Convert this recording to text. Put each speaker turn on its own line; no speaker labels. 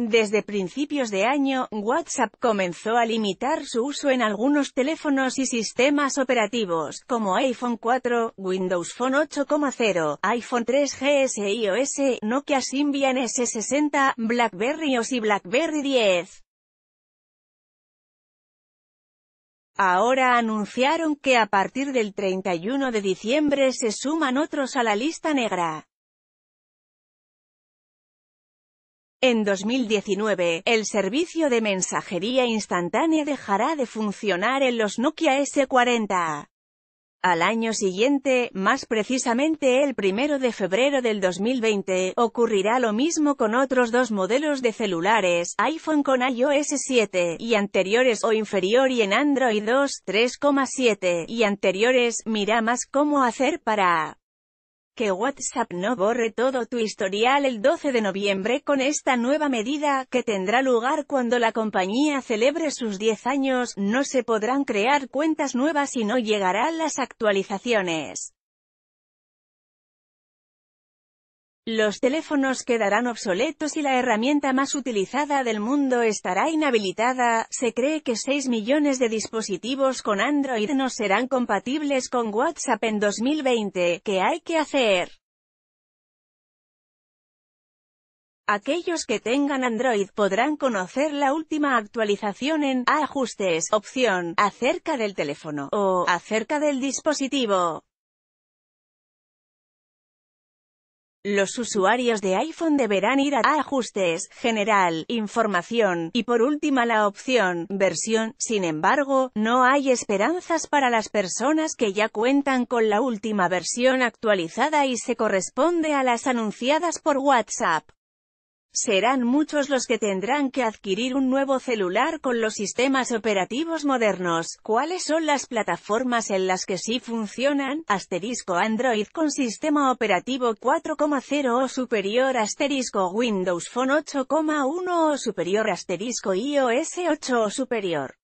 Desde principios de año, WhatsApp comenzó a limitar su uso en algunos teléfonos y sistemas operativos, como iPhone 4, Windows Phone 8.0, iPhone 3GS iOS, Nokia Symbian S60, BlackBerry OS y BlackBerry 10. Ahora anunciaron que a partir del 31 de diciembre se suman otros a la lista negra. En 2019, el servicio de mensajería instantánea dejará de funcionar en los Nokia S40. Al año siguiente, más precisamente el 1 de febrero del 2020, ocurrirá lo mismo con otros dos modelos de celulares, iPhone con iOS 7, y anteriores o inferior y en Android 2, 3,7, y anteriores, mira más cómo hacer para que WhatsApp no borre todo tu historial el 12 de noviembre con esta nueva medida, que tendrá lugar cuando la compañía celebre sus 10 años, no se podrán crear cuentas nuevas y no llegarán las actualizaciones. Los teléfonos quedarán obsoletos y la herramienta más utilizada del mundo estará inhabilitada. Se cree que 6 millones de dispositivos con Android no serán compatibles con WhatsApp en 2020. ¿Qué hay que hacer? Aquellos que tengan Android podrán conocer la última actualización en Ajustes, opción, acerca del teléfono o acerca del dispositivo. Los usuarios de iPhone deberán ir a Ajustes, General, Información, y por última la opción, Versión. Sin embargo, no hay esperanzas para las personas que ya cuentan con la última versión actualizada y se corresponde a las anunciadas por WhatsApp. Serán muchos los que tendrán que adquirir un nuevo celular con los sistemas operativos modernos. ¿Cuáles son las plataformas en las que sí funcionan? Asterisco Android con sistema operativo 4.0 o superior asterisco Windows Phone 8.1 o superior asterisco iOS 8 o superior.